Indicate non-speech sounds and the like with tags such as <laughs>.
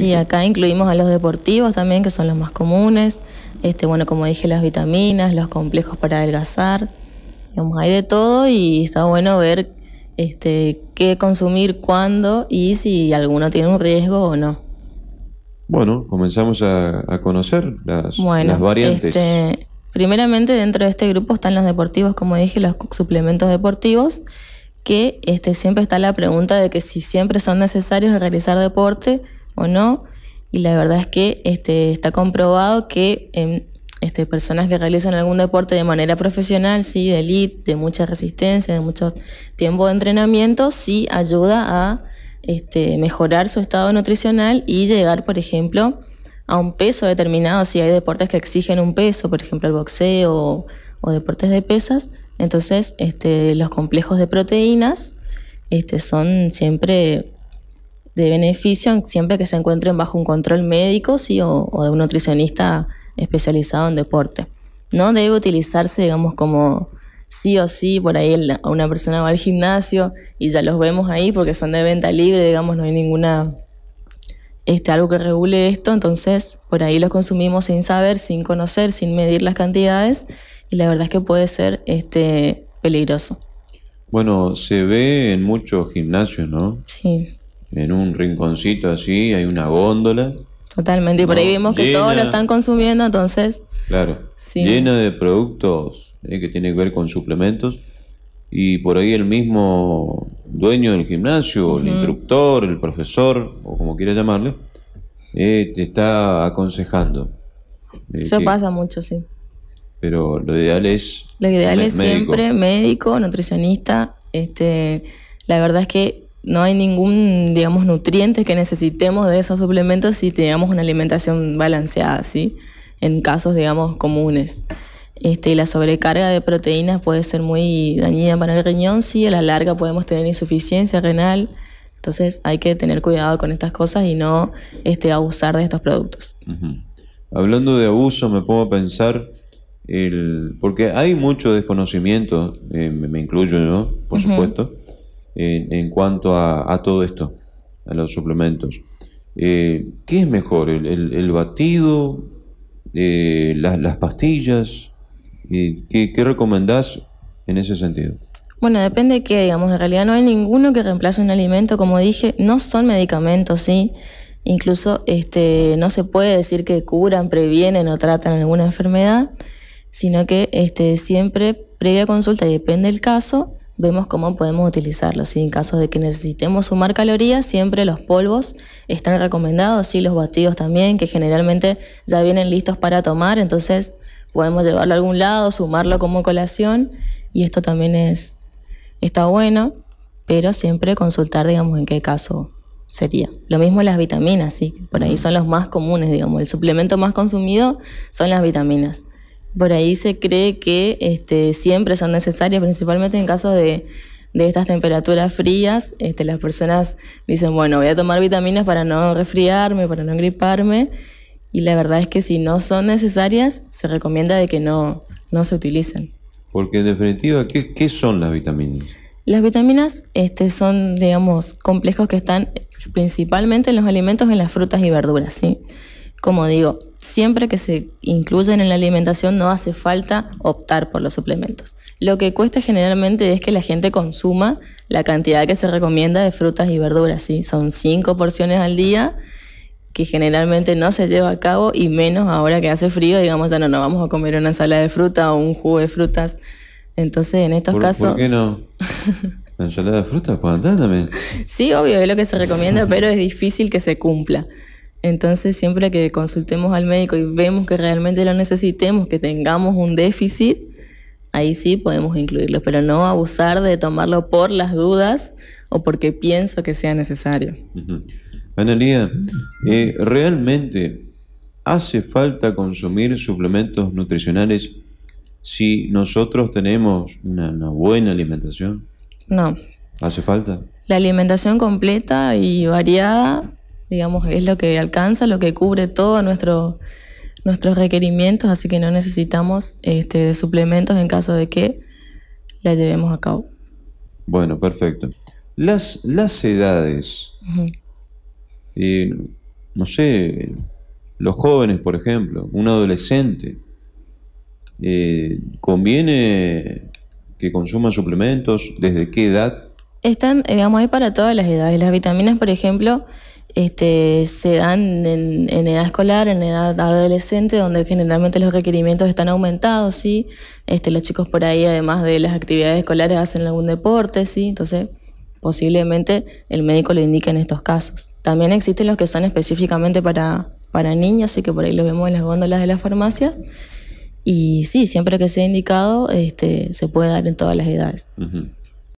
Y acá incluimos a los deportivos también, que son los más comunes. Este, bueno, como dije, las vitaminas, los complejos para adelgazar. hay de todo y está bueno ver este, qué consumir, cuándo y si alguno tiene un riesgo o no. Bueno, comenzamos a, conocer las, variantes. Este, primeramente dentro de este grupo están los deportivos, como dije, los suplementos deportivos, que este, siempre está la pregunta de que si siempre son necesarios realizar deporte o no. Y la verdad es que este, está comprobado que em, este, personas que realizan algún deporte de manera profesional, sí, de elite, de mucha resistencia, de mucho tiempo de entrenamiento, sí ayuda a este, mejorar su estado nutricional y llegar, por ejemplo, a un peso determinado. Si hay deportes que exigen un peso, por ejemplo el boxeo o, deportes de pesas, entonces este, los complejos de proteínas este, son siempre de beneficio siempre que se encuentren bajo un control médico ¿sí? o, de un nutricionista especializado en deporte. No debe utilizarse, digamos, como sí o sí, por ahí una persona va al gimnasio y ya los vemos ahí porque son de venta libre, digamos, no hay ninguna, este, algo que regule esto, entonces por ahí los consumimos sin saber, sin conocer, sin medir las cantidades y la verdad es que puede ser este, peligroso. Bueno, se ve en muchos gimnasios, ¿no? Sí en un rinconcito así, hay una góndola. Totalmente, y por ahí vemos que todos lo están consumiendo, entonces... Claro, Lleno de productos eh, que tiene que ver con suplementos y por ahí el mismo dueño del gimnasio, el instructor, el profesor, o como quiera llamarle, eh, te está aconsejando. Eh, Eso pasa mucho, sí. Pero lo ideal es... Lo ideal es siempre médico, nutricionista. este La verdad es que no hay ningún, digamos, nutrientes que necesitemos de esos suplementos si tenemos una alimentación balanceada, ¿sí? En casos, digamos, comunes. Este, la sobrecarga de proteínas puede ser muy dañina para el riñón sí, a la larga podemos tener insuficiencia renal. Entonces hay que tener cuidado con estas cosas y no este, abusar de estos productos. Hablando de abuso, me pongo a pensar, el, porque hay mucho desconocimiento, eh, me, incluyo yo, por supuesto, en, cuanto a, todo esto, a los suplementos. Eh, ¿Qué es mejor? ¿El, batido? Eh, ¿Las pastillas? ¿qué, recomendás en ese sentido? Bueno, depende de qué, digamos. En realidad no hay ninguno que reemplace un alimento. Como dije, no son medicamentos, ¿sí? Incluso este, no se puede decir que curan, previenen o tratan alguna enfermedad, sino que este, siempre previa consulta y depende del caso, vemos cómo podemos utilizarlos. en caso de que necesitemos sumar calorías, siempre los polvos están recomendados, y los batidos también, que generalmente ya vienen listos para tomar, entonces podemos llevarlo a algún lado, sumarlo como colación, y esto también es, está bueno, pero siempre consultar, digamos, en qué caso sería. Lo mismo las vitaminas, sí, por ahí son los más comunes, digamos, el suplemento más consumido son las vitaminas. Por ahí se cree que este, siempre son necesarias, principalmente en caso de, estas temperaturas frías. Este, las personas dicen, bueno, voy a tomar vitaminas para no resfriarme, para no griparme. Y la verdad es que si no son necesarias, se recomienda de que no, no se utilicen. Porque en definitiva, ¿qué, son las vitaminas? Las vitaminas este, son, digamos, complejos que están principalmente en los alimentos, en las frutas y verduras, ¿sí? Como digo, siempre que se incluyen en la alimentación no hace falta optar por los suplementos. Lo que cuesta generalmente es que la gente consuma la cantidad que se recomienda de frutas y verduras, ¿sí? Son cinco porciones al día que generalmente no se lleva a cabo y menos ahora que hace frío, digamos, ya no nos vamos a comer una ensalada de fruta o un jugo de frutas. Entonces, en estos casos... ¿Por qué no? <laughs> ¿La ensalada de frutas? Pues también. Sí, obvio, es lo que se recomienda, <laughs> pero es difícil que se cumpla. Entonces siempre que consultemos al médico y vemos que realmente lo necesitemos, que tengamos un déficit, ahí sí podemos incluirlo, pero no abusar de tomarlo por las dudas o porque pienso que sea necesario. Uh Analia, eh, ¿realmente hace falta consumir suplementos nutricionales si nosotros tenemos una, una buena alimentación? No. ¿Hace falta? La alimentación completa y variada digamos, es lo que alcanza, lo que cubre todos nuestro, nuestros requerimientos, así que no necesitamos este, suplementos en caso de que la llevemos a cabo. Bueno, perfecto. Las, las edades, eh, no sé, los jóvenes, por ejemplo, un adolescente, eh, ¿conviene que consuman suplementos? ¿Desde qué edad? Están, eh, digamos, ahí para todas las edades. Las vitaminas, por ejemplo, este, se dan en, edad escolar, en edad adolescente, donde generalmente los requerimientos están aumentados, ¿sí? Este, los chicos por ahí, además de las actividades escolares, hacen algún deporte, ¿sí? Entonces, posiblemente el médico lo indica en estos casos. También existen los que son específicamente para, para niños, así que por ahí los vemos en las góndolas de las farmacias. Y sí, siempre que sea indicado, este, se puede dar en todas las edades.